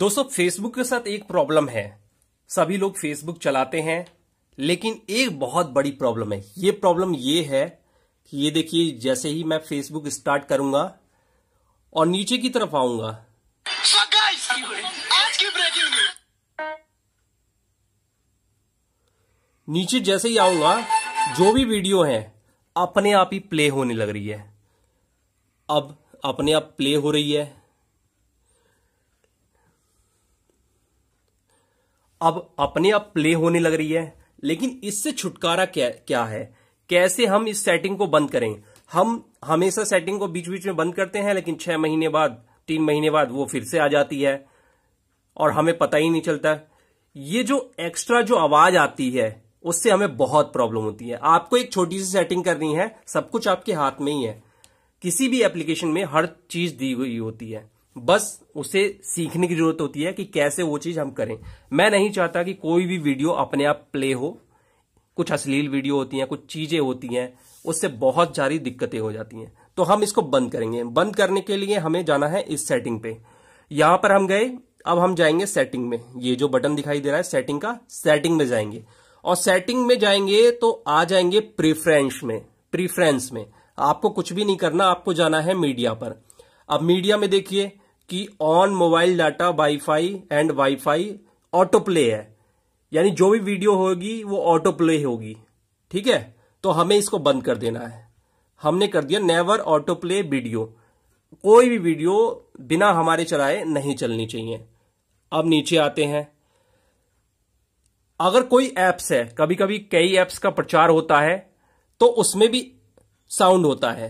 दोस्तों फेसबुक के साथ एक प्रॉब्लम है सभी लोग फेसबुक चलाते हैं लेकिन एक बहुत बड़ी प्रॉब्लम है ये प्रॉब्लम ये है कि ये देखिए जैसे ही मैं फेसबुक स्टार्ट करूंगा और नीचे की तरफ आऊंगा नीचे जैसे ही आऊंगा जो भी वीडियो है अपने आप ही प्ले होने लग रही है अब अपने आप प्ले हो रही है अब अपने आप प्ले होने लग रही है लेकिन इससे छुटकारा क्या क्या है कैसे हम इस सेटिंग को बंद करें हम हमेशा सेटिंग को बीच बीच में बंद करते हैं लेकिन छह महीने बाद तीन महीने बाद वो फिर से आ जाती है और हमें पता ही नहीं चलता ये जो एक्स्ट्रा जो आवाज आती है उससे हमें बहुत प्रॉब्लम होती है आपको एक छोटी सी सेटिंग करनी है सब कुछ आपके हाथ में ही है किसी भी एप्लीकेशन में हर चीज दी हुई होती है बस उसे सीखने की जरूरत होती है कि कैसे वो चीज हम करें मैं नहीं चाहता कि कोई भी वीडियो अपने आप प्ले हो कुछ अश्लील वीडियो होती हैं कुछ चीजें होती हैं उससे बहुत सारी दिक्कतें हो जाती हैं तो हम इसको बंद करेंगे बंद करने के लिए हमें जाना है इस सेटिंग पे यहां पर हम गए अब हम जाएंगे सेटिंग में ये जो बटन दिखाई दे रहा है सेटिंग का सेटिंग में जाएंगे और सेटिंग में जाएंगे तो आ जाएंगे प्रीफ्रेंस में प्रीफ्रेंस में आपको कुछ भी नहीं करना आपको जाना है मीडिया पर अब मीडिया में देखिए कि on mobile data wifi and wifi auto play है यानी जो भी वीडियो होगी वो ऑटो प्ले होगी ठीक है तो हमें इसको बंद कर देना है हमने कर दिया नेवर ऑटो प्ले वीडियो कोई भी वीडियो बिना हमारे चलाए नहीं चलनी चाहिए अब नीचे आते हैं अगर कोई एप्स है कभी कभी कई एप्स का प्रचार होता है तो उसमें भी साउंड होता है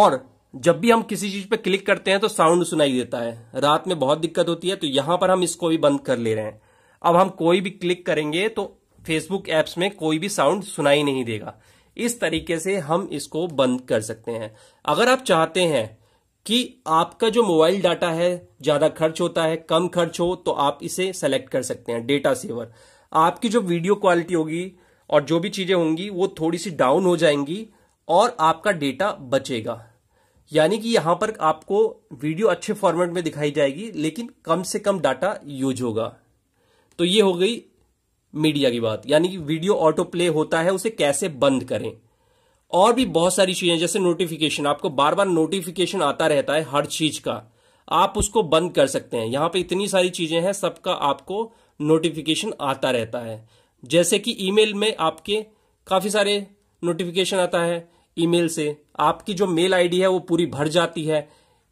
और जब भी हम किसी चीज पर क्लिक करते हैं तो साउंड सुनाई देता है रात में बहुत दिक्कत होती है तो यहां पर हम इसको भी बंद कर ले रहे हैं अब हम कोई भी क्लिक करेंगे तो फेसबुक एप्स में कोई भी साउंड सुनाई नहीं देगा इस तरीके से हम इसको बंद कर सकते हैं अगर आप चाहते हैं कि आपका जो मोबाइल डाटा है ज्यादा खर्च होता है कम खर्च हो तो आप इसे सेलेक्ट कर सकते हैं डेटा सेवर आपकी जो वीडियो क्वालिटी होगी और जो भी चीजें होंगी वो थोड़ी सी डाउन हो जाएंगी और आपका डेटा बचेगा यानी कि यहां पर आपको वीडियो अच्छे फॉर्मेट में दिखाई जाएगी लेकिन कम से कम डाटा यूज होगा तो ये हो गई मीडिया की बात यानी कि वीडियो ऑटो प्ले होता है उसे कैसे बंद करें और भी बहुत सारी चीजें जैसे नोटिफिकेशन आपको बार बार नोटिफिकेशन आता रहता है हर चीज का आप उसको बंद कर सकते हैं यहां पे इतनी सारी चीजें हैं सबका आपको नोटिफिकेशन आता रहता है जैसे कि ईमेल में आपके काफी सारे नोटिफिकेशन आता है ईमेल से आपकी जो मेल आईडी है वो पूरी भर जाती है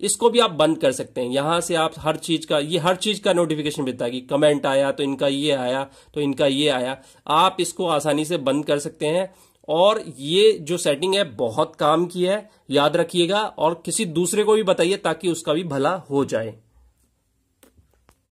इसको भी आप बंद कर सकते हैं यहां से आप हर चीज का ये हर चीज का नोटिफिकेशन मिलता है कि कमेंट आया तो इनका ये आया तो इनका ये आया आप इसको आसानी से बंद कर सकते हैं और ये जो सेटिंग है बहुत काम की है याद रखिएगा और किसी दूसरे को भी बताइए ताकि उसका भी भला हो जाए